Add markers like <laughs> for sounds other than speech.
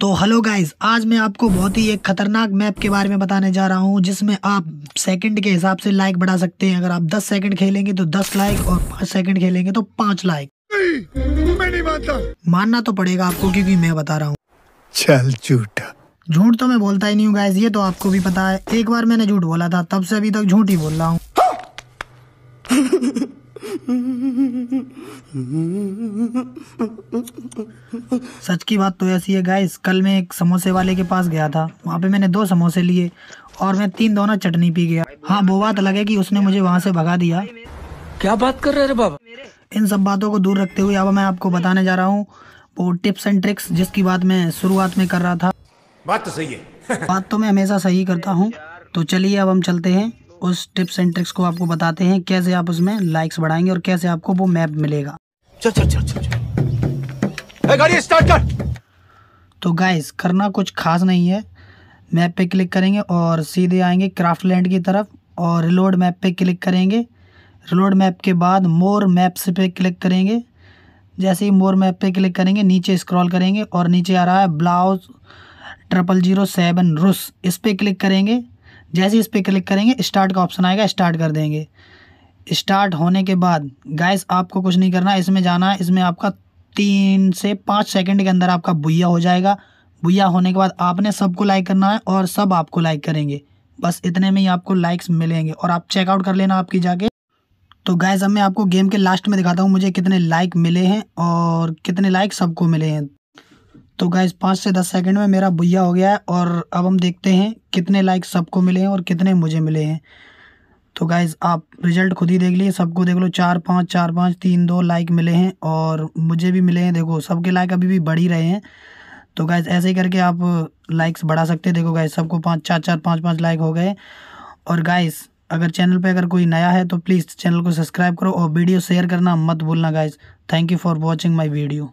तो hello guys आज मैं आपको बहुत ही एक खतरनाक मैप के बारे में बताने जा रहा हूँ जिसमें आप सेकंड के हिसाब से लाइक बढ़ा सकते हैं अगर आप 10 सेकंड खेलेंगे तो 10 लाइक और 5 सेकंड खेलेंगे तो 5 लाइक मैं नहीं मानता मानना तो पड़ेगा आपको क्योंकि मैं बता रहा हूँ चल झूठा झूठ तो मैं बोलता ही नहीं हूँ गाइज ये तो आपको भी पता है एक बार मैंने झूठ बोला था तब से अभी तक झूठ ही बोल रहा हूँ <laughs> सच की बात तो ऐसी है गाइस कल मैं एक समोसे वाले के पास गया था वहाँ पे मैंने दो समोसे लिए और मैं तीन दोनों चटनी पी गया हाँ वो बात अलग है कि उसने मुझे वहाँ से भगा दिया क्या बात कर रहे हैं बाबा इन सब बातों को दूर रखते हुए अब मैं आपको बताने जा रहा हूँ वो टिप्स एंड ट्रिक्स जिसकी बात मैं शुरुआत में कर रहा था बात तो सही है <laughs> बात तो मैं हमेशा सही करता हूँ तो चलिए अब हम चलते हैं उस टिप्स एंड ट्रिक्स को आपको बताते हैं कैसे आप उसमें लाइक्स बढ़ाएंगे और कैसे आपको वो मैप मिलेगा चल चल चल चल गाड़ी स्टार्ट कर तो गाइस करना कुछ खास नहीं है मैप पे क्लिक करेंगे और सीधे आएंगे क्राफ्ट लैंड की तरफ और रिलोड मैप पे क्लिक करेंगे रिलोड मैप के बाद मोर मैप्स पे क्लिक करेंगे जैसे ही मोर मैप पे क्लिक करेंगे नीचे स्क्रॉल करेंगे और नीचे आ रहा है ब्लाउज ट्रिपल जीरो सेवन रुस इस पर क्लिक करेंगे जैसे ही इस पर क्लिक करेंगे स्टार्ट का ऑप्शन आएगा स्टार्ट कर देंगे स्टार्ट होने के बाद गैस आपको कुछ नहीं करना इसमें जाना है इसमें आपका तीन से पाँच सेकंड के अंदर आपका बुया हो जाएगा बुया होने के बाद आपने सबको लाइक करना है और सब आपको लाइक करेंगे बस इतने में ही आपको लाइक्स मिलेंगे और आप चेकआउट कर लेना आपकी जाके तो गैज़ अब मैं आपको गेम के लास्ट में दिखाता हूँ मुझे कितने लाइक मिले हैं और कितने लाइक सबको मिले हैं तो गैज़ पाँच से दस सेकंड में मेरा भुया हो गया है और अब हम देखते हैं कितने लाइक सबको मिले हैं और कितने मुझे मिले हैं तो गाइज़ आप रिजल्ट खुद ही देख लिए सबको देख लो चार पाँच चार पाँच तीन दो लाइक मिले हैं और मुझे भी मिले हैं देखो सबके लाइक अभी भी बढ़ ही रहे हैं तो गाइज़ ऐसे ही करके आप लाइक्स बढ़ा सकते देखो गाइज़ सबको पाँच चार चार पाँच पाँच लाइक हो गए और गाइज़ अगर चैनल पे अगर कोई नया है तो प्लीज़ चैनल को सब्सक्राइब करो और वीडियो शेयर करना मत भूलना guys thank you for watching my video